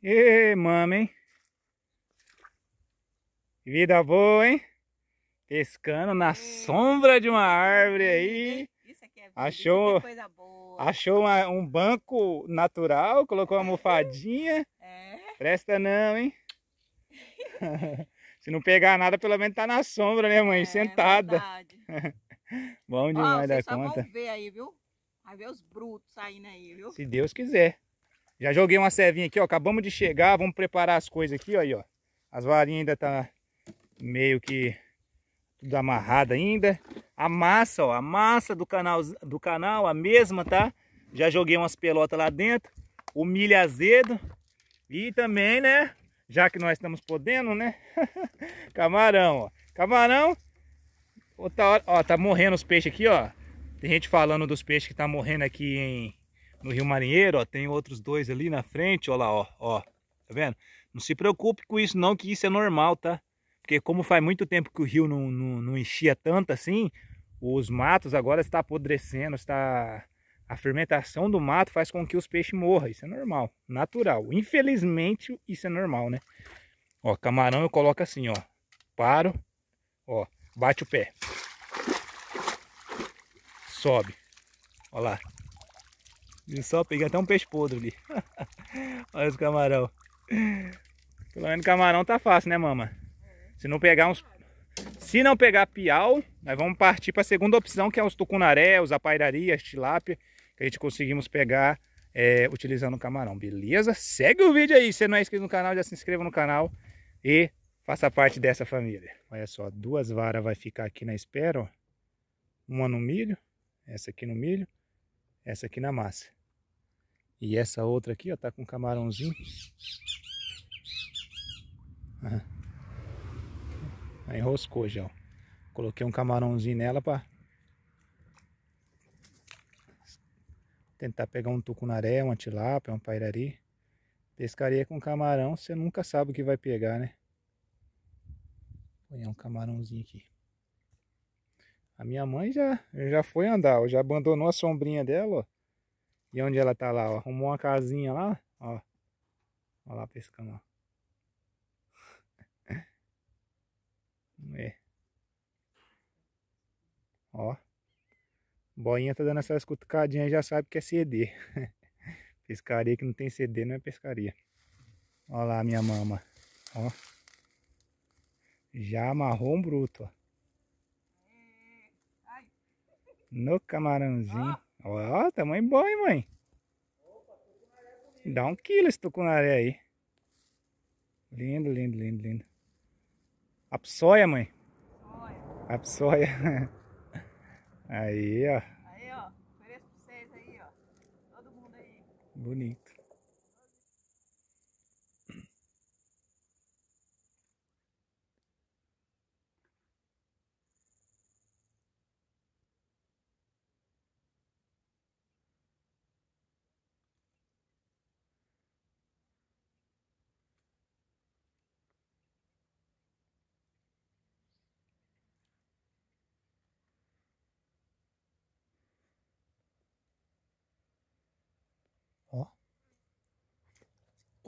E mama, hein? Vida boa, hein? Pescando na e... sombra de uma árvore aí. Isso aqui é vida, achou, é coisa boa. Achou uma, um banco natural, colocou uma almofadinha. É. Presta não, hein? Se não pegar nada, pelo menos tá na sombra, né, mãe? É, Sentada. É Bom demais Ó, da conta. Vão ver aí, viu? Vai ver os brutos saindo aí, viu? Se Deus quiser. Já joguei uma servinha aqui, ó. Acabamos de chegar, vamos preparar as coisas aqui, ó. Aí, ó. As varinhas ainda tá meio que tudo amarrado ainda. A massa, ó. A massa do canal, do canal a mesma, tá? Já joguei umas pelotas lá dentro. O milho azedo. E também, né? Já que nós estamos podendo, né? Camarão, ó. Camarão. Outra hora, ó, tá morrendo os peixes aqui, ó. Tem gente falando dos peixes que tá morrendo aqui em no Rio Marinheiro, ó, tem outros dois ali na frente, ó lá, ó, ó, tá vendo? Não se preocupe com isso não, que isso é normal, tá? Porque como faz muito tempo que o rio não, não, não enchia tanto assim, os matos agora está apodrecendo, está... A fermentação do mato faz com que os peixes morram, isso é normal, natural. Infelizmente, isso é normal, né? Ó, camarão eu coloco assim, ó, paro, ó, bate o pé, sobe, ó lá, e só peguei até um peixe podre ali. Olha os camarão. Pelo menos camarão tá fácil, né, mama? Se não pegar uns... Se não pegar piau, nós vamos partir para a segunda opção, que é os tucunaré, os apairaria, as tilápia, que a gente conseguimos pegar é, utilizando o camarão, beleza? Segue o vídeo aí, se não é inscrito no canal, já se inscreva no canal e faça parte dessa família. Olha só, duas varas vai ficar aqui na espera, ó. Uma no milho, essa aqui no milho, essa aqui na massa. E essa outra aqui, ó, tá com um camarãozinho. Ah, enroscou já, ó. Coloquei um camarãozinho nela para tentar pegar um tucunaré, uma tilápia, um pairari. Pescaria com camarão, você nunca sabe o que vai pegar, né? Põe um camarãozinho aqui. A minha mãe já, já foi andar, ó, já abandonou a sombrinha dela, ó. E onde ela tá lá, ó. Arrumou uma casinha lá, ó. Ó lá pescando, ó. É. Ó. Boinha tá dando essas cutucadinhas já sabe que é CD. pescaria que não tem CD não é pescaria. Ó lá minha mama. Ó. Já amarrou um bruto, ó. É. No camarãozinho. Ó, tamanho bom, hein, mãe? Dá um quilo esse tucunaré aí. Lindo, lindo, lindo, lindo. A psóia, mãe. A psóia. Aí, ó. Aí, ó. Ofereço pra vocês aí, ó. Todo mundo aí. Bonito.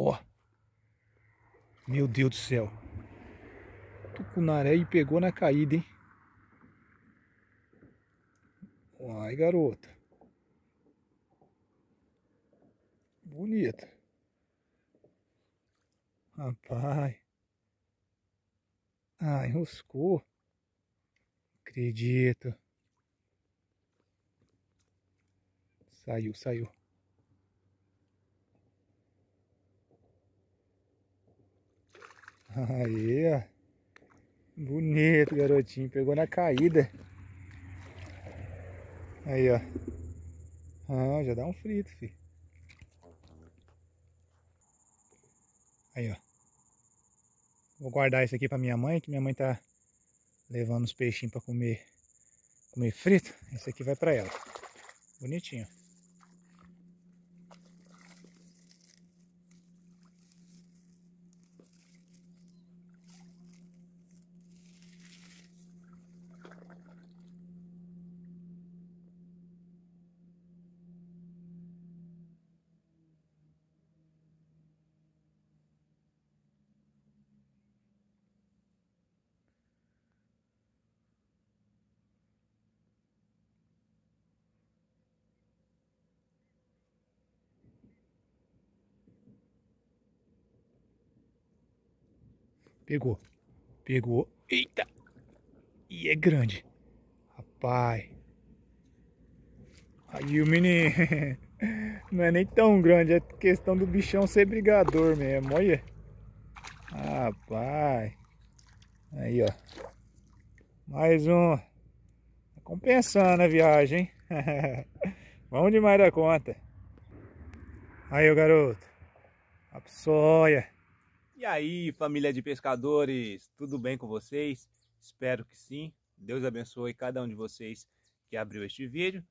Ó. Meu Deus do céu. Tucunaré e pegou na caída, hein? Ai, garota. Bonita. Rapaz. Ai, ah, enroscou. Acredito. Saiu, saiu. Aí, ó. Bonito, garotinho. Pegou na caída. Aí, ó. Ah, já dá um frito, filho. Aí, ó. Vou guardar isso aqui pra minha mãe, que minha mãe tá levando os peixinhos pra comer, comer frito. Esse aqui vai pra ela. Bonitinho. Pegou. Pegou. Eita. E é grande. Rapaz. Aí o menino. Não é nem tão grande. É questão do bichão ser brigador mesmo. Olha. Rapaz. Aí, ó. Mais um. Tá compensando a viagem, hein? Vamos demais da conta. Aí, o garoto. A psoia. E aí, família de pescadores, tudo bem com vocês? Espero que sim. Deus abençoe cada um de vocês que abriu este vídeo.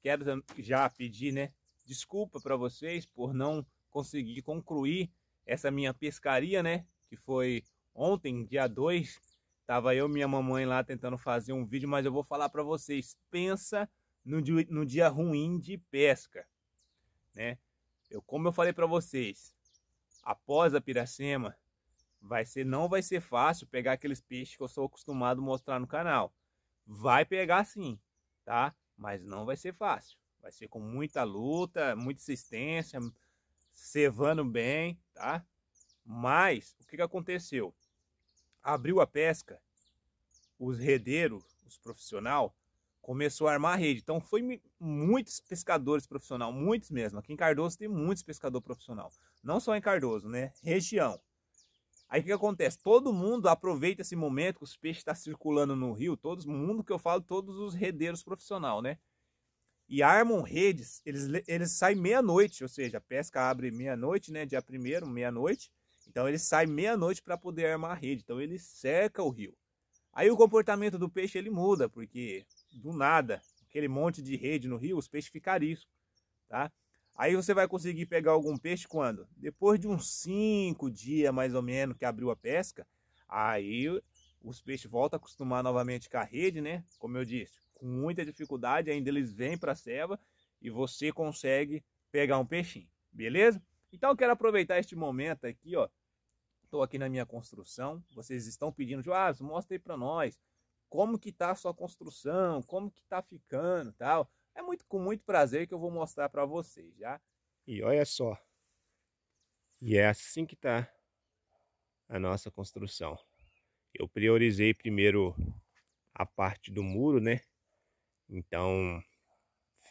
Quero já pedir, né, desculpa para vocês por não conseguir concluir essa minha pescaria, né, que foi ontem, dia 2. Tava eu e minha mamãe lá tentando fazer um vídeo, mas eu vou falar para vocês, pensa no dia, no dia ruim de pesca, né? Eu, como eu falei para vocês, após a piracema, vai ser, não vai ser fácil pegar aqueles peixes que eu sou acostumado a mostrar no canal. Vai pegar sim, tá? Mas não vai ser fácil. Vai ser com muita luta, muita insistência, cevando bem, tá? Mas, o que, que aconteceu? Abriu a pesca, os redeiros, os profissionais, começou a armar a rede. Então foi muitos pescadores profissional, muitos mesmo. Aqui em Cardoso tem muitos pescador profissional. Não só em Cardoso, né? Região. Aí o que acontece? Todo mundo aproveita esse momento que os peixes estão tá circulando no rio, todo mundo que eu falo, todos os redeiros profissional, né? E armam redes, eles, eles saem meia-noite, ou seja, a pesca abre meia-noite, né? Dia primeiro, meia-noite. Então eles saem meia-noite para poder armar a rede. Então ele cerca o rio. Aí o comportamento do peixe ele muda, porque do nada, aquele monte de rede no rio, os peixes ficam tá? Aí você vai conseguir pegar algum peixe quando? Depois de uns cinco dias, mais ou menos, que abriu a pesca, aí os peixes voltam a acostumar novamente com a rede, né? Como eu disse, com muita dificuldade, ainda eles vêm para a selva e você consegue pegar um peixinho, beleza? Então eu quero aproveitar este momento aqui, ó. Estou aqui na minha construção, vocês estão pedindo, Joás, ah, mostra aí para nós como que tá a sua construção, como que tá ficando, tal. É muito com muito prazer que eu vou mostrar para vocês, já. E olha só. E é assim que tá a nossa construção. Eu priorizei primeiro a parte do muro, né? Então,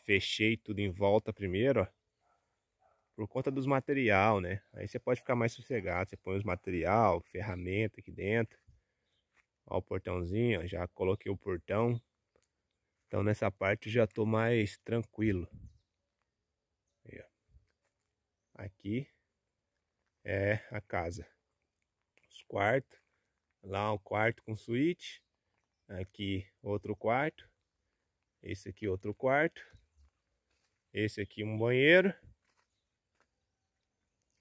fechei tudo em volta primeiro, ó. Por conta dos material, né? Aí você pode ficar mais sossegado. Você põe os material, ferramenta aqui dentro. Ó o portãozinho, ó, já coloquei o portão. Então nessa parte já tô mais tranquilo. Aí, Aqui é a casa. Os quartos. Lá um quarto com suíte. Aqui outro quarto. Esse aqui outro quarto. Esse aqui um banheiro.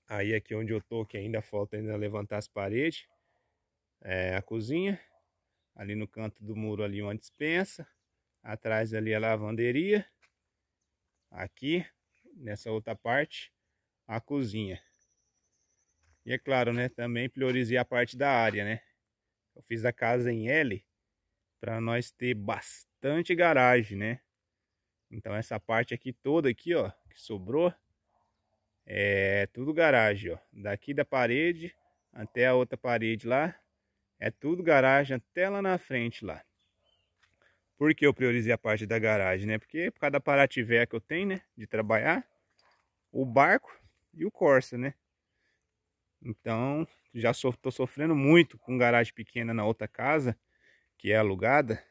Aí aqui onde eu tô, que ainda falta ainda levantar as paredes. É a cozinha. Ali no canto do muro ali uma dispensa. Atrás ali a lavanderia. Aqui, nessa outra parte, a cozinha. E é claro, né? Também priorizei a parte da área, né? Eu fiz a casa em L para nós ter bastante garagem, né? Então essa parte aqui toda aqui, ó, que sobrou, é tudo garagem, ó. Daqui da parede até a outra parede lá, é tudo garagem até lá na frente lá. Por que eu priorizei a parte da garagem, né? Porque por causa da parativé que eu tenho, né? De trabalhar, o barco e o Corsa, né? Então, já estou sofrendo muito com garagem pequena na outra casa, que é alugada.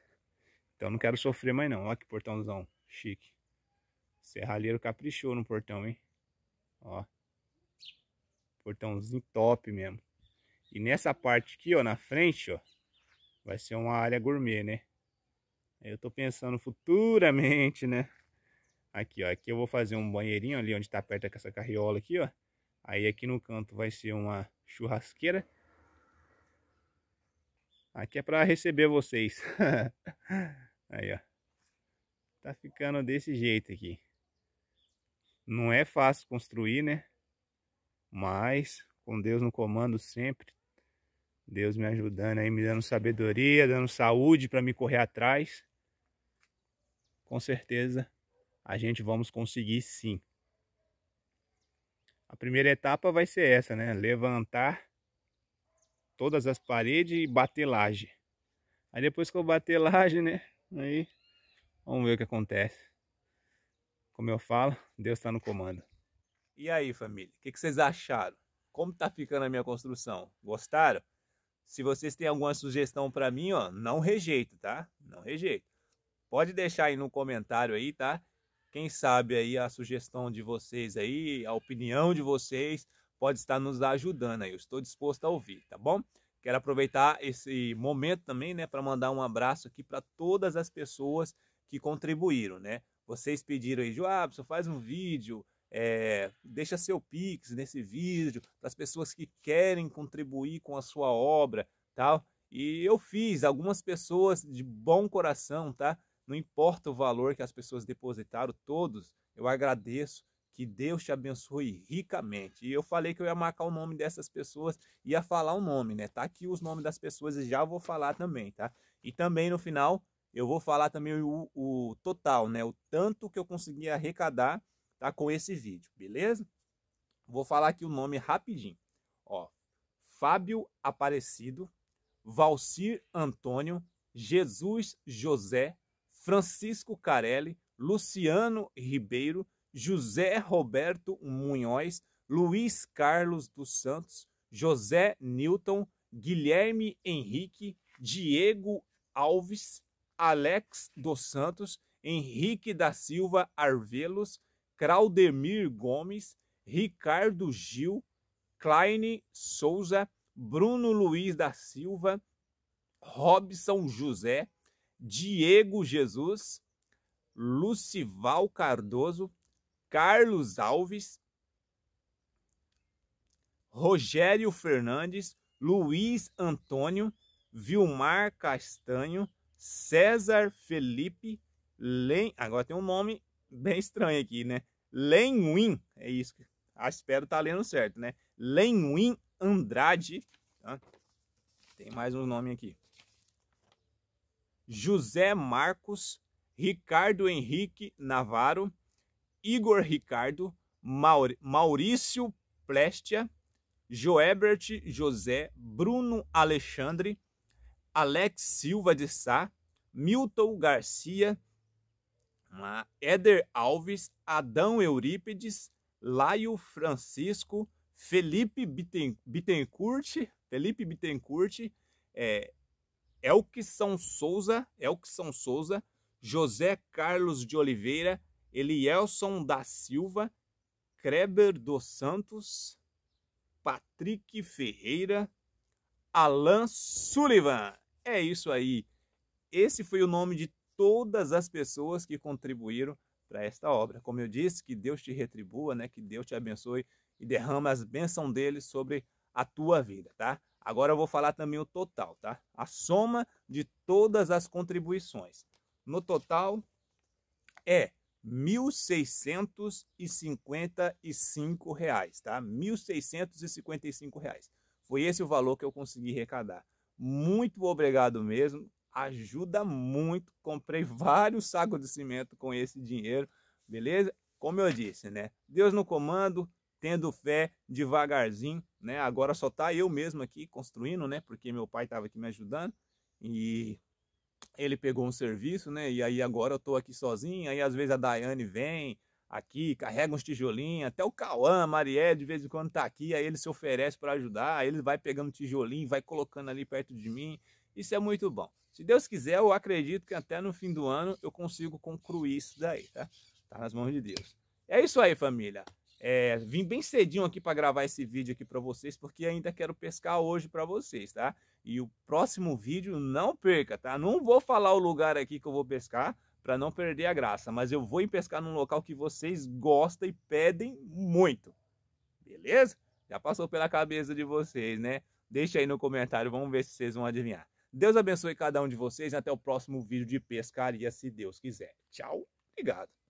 Então não quero sofrer mais não. Olha que portãozão chique. Serralheiro caprichou no portão, hein? Ó. Portãozinho top mesmo. E nessa parte aqui, ó, na frente, ó, vai ser uma área gourmet, né? Eu tô pensando futuramente, né? Aqui, ó, aqui eu vou fazer um banheirinho ali onde tá perto dessa carriola aqui, ó. Aí aqui no canto vai ser uma churrasqueira. Aqui é para receber vocês. Aí, ó. Tá ficando desse jeito aqui. Não é fácil construir, né? Mas com Deus no comando sempre, Deus me ajudando aí, me dando sabedoria, dando saúde para me correr atrás. Com certeza a gente vamos conseguir sim. A primeira etapa vai ser essa, né? Levantar todas as paredes e bater laje. Aí depois que eu bater laje, né? Aí vamos ver o que acontece. Como eu falo, Deus está no comando. E aí, família? O que, que vocês acharam? Como está ficando a minha construção? Gostaram? Se vocês têm alguma sugestão para mim, ó, não rejeito, tá? Não rejeito. Pode deixar aí no comentário aí, tá? Quem sabe aí a sugestão de vocês aí, a opinião de vocês pode estar nos ajudando aí. Eu estou disposto a ouvir, tá bom? Quero aproveitar esse momento também, né, para mandar um abraço aqui para todas as pessoas que contribuíram, né? Vocês pediram aí, Joabson, faz um vídeo, é, deixa seu pix nesse vídeo para as pessoas que querem contribuir com a sua obra, tal. E eu fiz algumas pessoas de bom coração, tá? Não importa o valor que as pessoas depositaram, todos eu agradeço. Que Deus te abençoe ricamente. E eu falei que eu ia marcar o nome dessas pessoas, ia falar o nome, né? Tá aqui os nomes das pessoas e já vou falar também, tá? E também no final eu vou falar também o, o total, né? O tanto que eu consegui arrecadar tá com esse vídeo, beleza? Vou falar aqui o nome rapidinho. Ó, Fábio Aparecido, Valcir Antônio, Jesus José, Francisco Carelli, Luciano Ribeiro, José Roberto Munhoz, Luiz Carlos dos Santos, José Newton, Guilherme Henrique, Diego Alves, Alex dos Santos, Henrique da Silva Arvelos, Claudemir Gomes, Ricardo Gil, Klein Souza, Bruno Luiz da Silva, Robson José, Diego Jesus, Lucival Cardoso, Carlos Alves, Rogério Fernandes, Luiz Antônio, Vilmar Castanho, César Felipe, Len... agora tem um nome, bem estranho aqui, né? Lenwin, é isso ah, espero estar tá lendo certo, né? Lenwin Andrade, tá? Tem mais um nome aqui. José Marcos, Ricardo Henrique Navarro, Igor Ricardo, Maur Maurício Plestia, Joebert José, Bruno Alexandre, Alex Silva de Sá, Milton Garcia, Lá, Éder Alves, Adão Eurípides, Laio Francisco, Felipe Bittencourt, Felipe Bittencourt, é, Elkson Souza, Elkson Souza, José Carlos de Oliveira, Elielson da Silva, Kreber dos Santos, Patrick Ferreira, Alan Sullivan. É isso aí. Esse foi o nome de todas as pessoas que contribuíram para esta obra. Como eu disse, que Deus te retribua, né? Que Deus te abençoe e derrama as bênçãos dele sobre a tua vida, tá? Agora eu vou falar também o total, tá? A soma de todas as contribuições. No total é R$ 1.655, reais, tá? R$ 1.655. Reais. Foi esse o valor que eu consegui arrecadar. Muito obrigado mesmo ajuda muito. Comprei vários sacos de cimento com esse dinheiro, beleza? Como eu disse, né? Deus no comando, tendo fé devagarzinho, né? Agora só tá eu mesmo aqui construindo, né? Porque meu pai estava aqui me ajudando e ele pegou um serviço, né? E aí agora eu tô aqui sozinho, aí às vezes a Daiane vem aqui, carrega uns tijolinhos, até o Cauã, Marié de vez em quando tá aqui, aí ele se oferece para ajudar, aí ele vai pegando tijolinho, vai colocando ali perto de mim, isso é muito bom. Se Deus quiser, eu acredito que até no fim do ano eu consigo concluir isso daí, tá? Tá nas mãos de Deus. É isso aí, família. É, vim bem cedinho aqui para gravar esse vídeo aqui para vocês, porque ainda quero pescar hoje para vocês, tá? E o próximo vídeo não perca, tá? Não vou falar o lugar aqui que eu vou pescar para não perder a graça, mas eu vou pescar num local que vocês gostam e pedem muito. Beleza? Já passou pela cabeça de vocês, né? Deixa aí no comentário, vamos ver se vocês vão adivinhar. Deus abençoe cada um de vocês e até o próximo vídeo de pescaria, se Deus quiser. Tchau, obrigado.